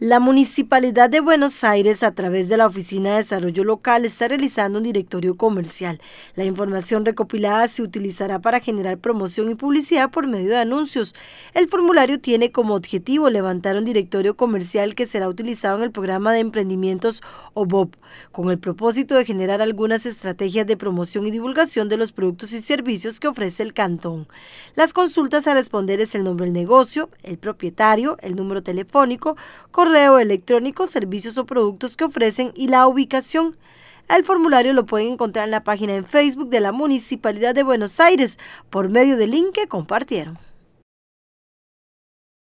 La Municipalidad de Buenos Aires, a través de la Oficina de Desarrollo Local, está realizando un directorio comercial. La información recopilada se utilizará para generar promoción y publicidad por medio de anuncios. El formulario tiene como objetivo levantar un directorio comercial que será utilizado en el programa de emprendimientos o OBOP, con el propósito de generar algunas estrategias de promoción y divulgación de los productos y servicios que ofrece el cantón. Las consultas a responder es el nombre del negocio, el propietario, el número telefónico, correo correo electrónico, servicios o productos que ofrecen y la ubicación. El formulario lo pueden encontrar en la página en Facebook de la Municipalidad de Buenos Aires por medio del link que compartieron.